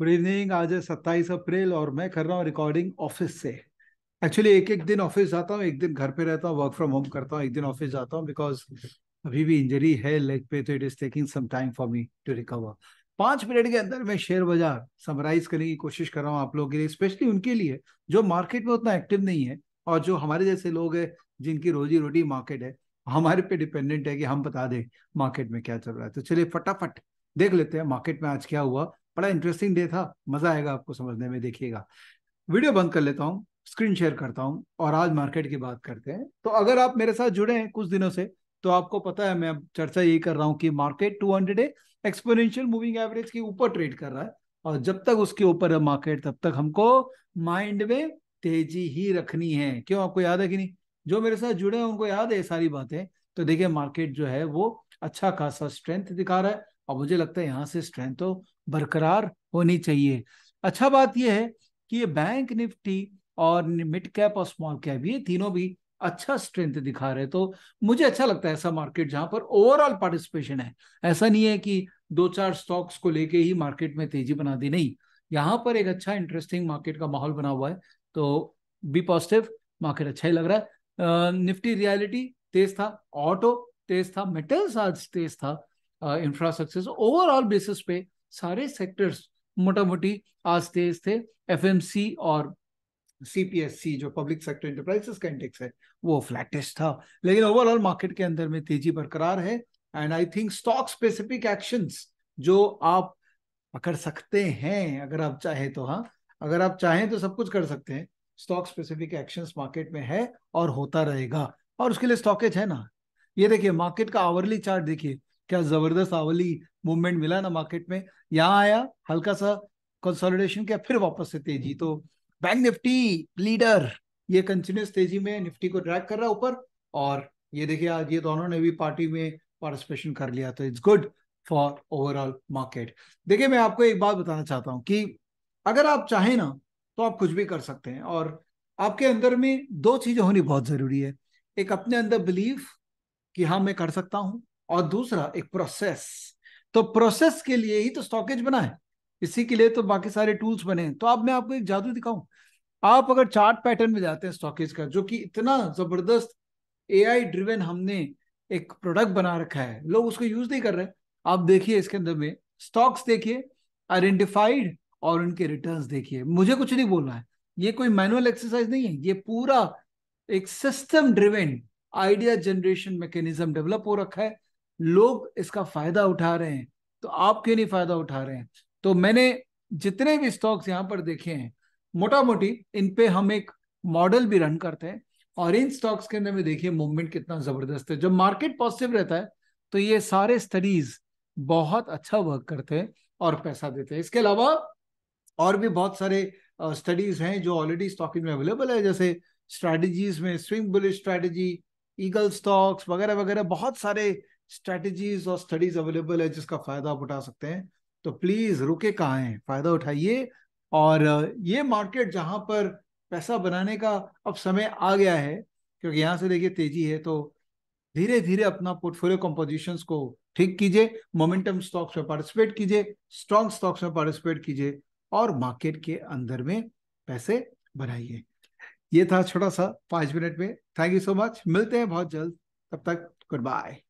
good evening आज है सत्ताईस अप्रैल और मैं कर रहा हूँ रिकॉर्डिंग ऑफिस से एक्चुअली एक एक दिन ऑफिस जाता हूँ एक दिन घर पे रहता हूँ वर्क फ्रॉम होम करता हूँ एक दिन ऑफिस जाता हूँ बिकॉज अभी भी इंजरी है लेग पे तो it is taking some time for me to recover पांच मिनट के अंदर मैं शेयर बाजार समराइज करने की कोशिश कर रहा हूँ आप लोगों के लिए स्पेशली उनके लिए जो मार्केट में उतना एक्टिव नहीं है और जो हमारे जैसे लोग हैं जिनकी रोजी रोटी मार्केट है हमारे पे डिपेंडेंट है कि हम बता दें मार्केट में क्या चल रहा है तो चलिए फटाफट देख लेते हैं मार्केट में आज क्या हुआ बड़ा इंटरेस्टिंग डे था मजा आएगा आपको समझने में देखिएगा वीडियो बंद कर लेता हूँ स्क्रीन शेयर करता हूँ और आज मार्केट की बात करते हैं तो अगर आप मेरे साथ जुड़े हैं कुछ दिनों से तो आपको पता है मैं चर्चा यही कर रहा हूँ कि market two hundred exponential moving average के ऊपर ट्रेड कर रहा है और जब तक उसके ऊपर है मार्केट तब तक हमको माइंड में तेजी ही रखनी है क्यों आपको याद है कि नहीं जो मेरे साथ जुड़े हैं उनको याद है सारी बातें तो देखिए मार्केट जो है वो अच्छा खासा स्ट्रेंथ दिखा रहा है और मुझे लगता है यहाँ से स्ट्रेंथ तो बरकरार होनी चाहिए अच्छा बात यह है कि ये बैंक निफ्टी और मिड कैप और स्मॉल कैप ये तीनों भी अच्छा स्ट्रेंथ दिखा रहे तो मुझे अच्छा लगता है ऐसा मार्केट जहां पर ओवरऑल पार्टिसिपेशन है ऐसा नहीं है कि दो चार स्टॉक्स को लेके ही मार्केट में तेजी बना दी नहीं यहाँ पर एक अच्छा इंटरेस्टिंग मार्केट का माहौल बना हुआ है तो बी पॉजिटिव मार्केट अच्छा ही लग रहा है निफ्टी रियलिटी तेज था ऑटो तेज था मेटल्स आज तेज था इंफ्रास्ट्रक्चर ओवरऑल बेसिस पे सारे सेक्टर्स मोटा मोटी तेज थे एफ और सीपीएससी जो पब्लिक सेक्टर इंटरप्राइजेस का इंडेक्स है वो फ्लैटेस्ट था लेकिन ओवरऑल मार्केट के अंदर में तेजी बरकरार है and I think stock specific actions जो आप पकड़ सकते हैं अगर आप चाहें तो हाँ अगर आप चाहें तो सब कुछ कर सकते हैं स्टॉक स्पेसिफिक एक्शंस मार्केट में है और होता रहेगा और उसके लिए स्टॉकेज है ना ये देखिए मार्केट का आवरली चार्ट देखिए क्या जबरदस्त आवली मूवमेंट मिला ना मार्केट में यहाँ आया हल्का सा कंसोलिडेशन किया फिर वापस से तेजी तो बैंक निफ्टी लीडर ये कंटिन्यूस तेजी में निफ्टी को ड्रैग कर रहा है ऊपर और ये देखिए आज ये दोनों ने भी पार्टी में पार्टिसिपेशन कर लिया तो it's good for overall market देखिए मैं आपको एक बात बताना चाहता हूँ कि अगर आप चाहें ना तो आप कुछ भी कर सकते हैं और आपके अंदर में दो चीजें होनी बहुत जरूरी है एक अपने अंदर बिलीव कि हाँ मैं कर सकता हूँ और दूसरा एक प्रोसेस तो प्रोसेस के लिए ही तो स्टॉकेज बना है इसी के लिए तो बाकी सारे टूल्स बने हैं तो अब मैं आपको एक जादू दिखाऊं आप अगर चार्ट पैटर्न में जाते हैं स्टॉकेज का जो कि इतना जबरदस्त एआई ड्रिवेन हमने एक प्रोडक्ट बना रखा है लोग उसको यूज नहीं कर रहे आप देखिए इसके अंदर में स्टॉक्स देखिए आइडेंटिफाइड और उनके रिटर्न्स देखिए मुझे कुछ नहीं बोलना है ये कोई मैनुअल एक्सरसाइज नहीं है ये पूरा एक system driven idea generation mechanism develop हो रखा है लोग इसका फायदा उठा रहे हैं तो आप क्यों नहीं फायदा उठा रहे हैं तो मैंने जितने भी स्टॉक्स यहाँ पर देखे हैं मोटा मोटी इन पे हम एक मॉडल भी रन करते हैं और इन स्टॉक्स के अंदर में देखिए मूवमेंट कितना जबरदस्त है जब मार्केट पॉजिटिव रहता है तो ये सारे स्टडीज बहुत अच्छा वर्क करते हैं और पैसा देते हैं इसके अलावा और भी बहुत सारे स्टडीज हैं जो ऑलरेडी स्टॉकिंग में अवेलेबल है जैसे स्ट्रैटेजीज में swing bullish strategy eagle stocks वगैरह वगैरह बहुत सारे स्ट्रेटजीज और स्टडीज अवेलेबल है जिसका फायदा आप उठा सकते हैं तो प्लीज रुके कहा है फायदा उठाइए और ये मार्केट जहां पर पैसा बनाने का अब समय आ गया है क्योंकि यहां से देखिए तेजी है तो धीरे धीरे अपना पोर्टफोलियो कॉम्पोजिशन को ठीक कीजिए मोमेंटम स्टॉक्स में पार्टिसिपेट कीजिए स्ट्रॉन्ग स्टॉक्स में पार्टिसिपेट कीजिए और मार्केट के अंदर में पैसे बनाइए ये था छोटा सा पांच मिनट में थैंक यू सो मच मिलते हैं बहुत जल्द तब तक गुड बाय